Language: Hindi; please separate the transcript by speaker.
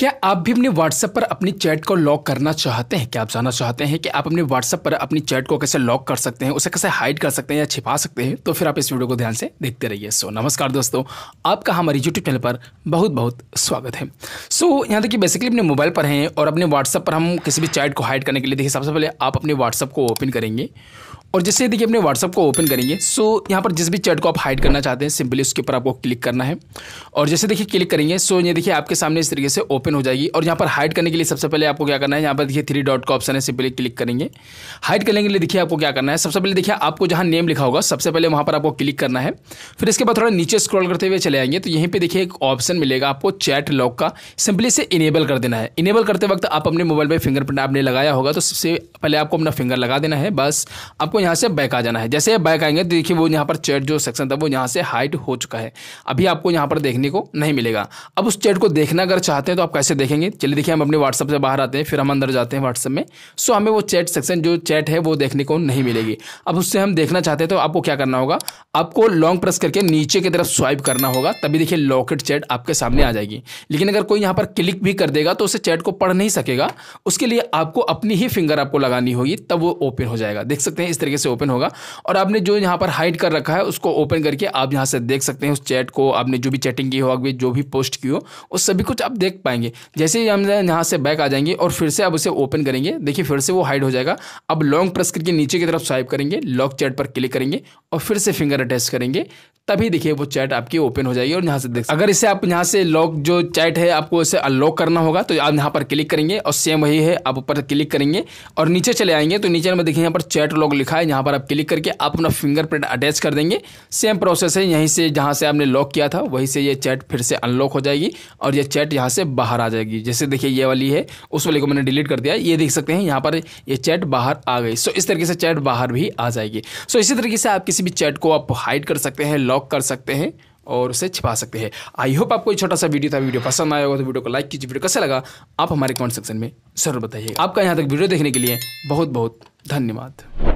Speaker 1: क्या आप भी अपने WhatsApp पर अपनी चैट को लॉक करना चाहते हैं क्या आप जानना चाहते हैं कि आप अपने व्हाट्सएप पर अपनी चैट को कैसे लॉक कर सकते हैं उसे कैसे हाइड कर सकते हैं या छिपा सकते हैं तो फिर आप इस वीडियो को ध्यान से देखते रहिए सो so, नमस्कार दोस्तों आपका हमारे यूट्यूब चैनल पर बहुत बहुत स्वागत है सो so, यहाँ देखिए बेसिकली अपने मोबाइल पर हैं और अपने व्हाट्सअप पर हम किसी भी चैट को हाइड करने के लिए देखिए सबसे पहले आप अपने व्हाट्सअप को ओपन करेंगे और जैसे देखिए अपने व्हाट्सअप को ओपन करेंगे सो यहाँ पर जिस भी चैट को आप हाइड करना चाहते हैं सिंपली उसके ऊपर आपको क्लिक करना है और जैसे देखिए क्लिक करेंगे सो ये देखिए आपके सामने इस तरीके से ओपन हो जाएगी और यहाँ पर हाइड करने के लिए सबसे पहले आपको क्या करना है यहाँ पर देखिए थ्री डॉट का ऑप्शन है सिंपली क्लिक करेंगे हाइड करने के लिए देखिए आपको क्या करना है सबसे पहले देखिए आपको जहाँ नेम लिखा होगा सबसे पहले वहाँ पर आपको क्लिक करना है फिर इसके बाद थोड़ा नीचे स्क्रॉल करते हुए चले आएंगे तो यहीं पर देखिए एक ऑप्शन मिलेगा आपको चैट लॉक का सिंपली से इनेबल कर देना है इनेबल करते वक्त आप अपने मोबाइल पर फिंगरप्रिंट आपने लगाया होगा तो सबसे पहले आपको अपना फिंगर लगा देना है बस आपको यहाँ से बैक आ जाना है जैसे बैक आएंगे तो देखिए वो यहाँ पर चैट जो सेक्शन था वो यहाँ से हाइट हो चुका है अभी आपको यहाँ पर देखने को नहीं मिलेगा अब उस चैट को देखना अगर चाहते हैं तो आप कैसे देखेंगे चलिए देखिए हम अपने व्हाट्सअप से बाहर आते हैं फिर हम अंदर जाते हैं व्हाट्सअप में सो हमें वो चैट सेक्शन जो चैट है वो देखने को नहीं मिलेगी अब उससे हम देखना चाहते हैं तो आपको क्या करना होगा आपको लॉन्ग प्रेस करके नीचे की तरफ स्वाइप करना होगा तभी देखिए लॉकेट चैट आपके सामने आ जाएगी लेकिन अगर कोई यहाँ पर क्लिक भी कर देगा तो उसे चैट को पढ़ नहीं सकेगा उसके लिए आपको अपनी ही फिंगर आपको लगानी होगी तब वो ओपन हो जाएगा देख सकते हैं इस तरीके तरीके से ओपन होगा और आपने जो यहाँ पर हाइड कर रखा है उसको ओपन करके आप यहाँ से देख सकते हैं उस चैट को आपने जो भी चैटिंग की हो अभी जो भी पोस्ट की हो उस सभी कुछ आप देख पाएंगे जैसे ही हम यहाँ से बैक आ जाएंगे और फिर से आप उसे ओपन करेंगे देखिए फिर से वो हाइड हो जाएगा अब लॉन्ग प्रेस करके नीचे की तरफ स्वाइप करेंगे लॉक चैट पर क्लिक करेंगे और फिर से फिंगर अटैच करेंगे तभी देखिए वो चैट आपकी ओपन हो जाएगी और यहाँ से देख अगर इसे आप यहाँ से लॉक जो चैट है आपको इसे अनलॉक करना होगा तो आप यहाँ पर क्लिक करेंगे और सेम वही है आप ऊपर क्लिक करेंगे और नीचे चले आएंगे तो नीचे में देखिए यहाँ पर चैट लॉक लिखा है है यहाँ पर आप क्लिक करके आप अपना फिंगरप्रिंट अटैच कर देंगे सेम प्रोसेस है यहीं से जहाँ से आपने लॉक किया था वहीं से ये चैट फिर से अनलॉक हो जाएगी और ये चैट यहाँ से बाहर आ जाएगी जैसे देखिए ये वाली है उस वाली को मैंने डिलीट कर दिया ये देख सकते हैं यहाँ पर ये चैट बाहर आ गई सो इस तरीके से चैट बाहर भी आ जाएगी सो इसी तरीके से आप किसी भी चैट को आप हाइड कर सकते हैं लॉक कर सकते हैं और उसे छिपा सकते हैं आई होप आपको छोटा सा वीडियो था वीडियो पसंद आया होगा तो वीडियो को लाइक कीजिए वीडियो कैसा लगा आप हमारे कमेंट सेक्शन में जरूर बताइए आपका यहाँ तक वीडियो देखने के लिए बहुत बहुत धन्यवाद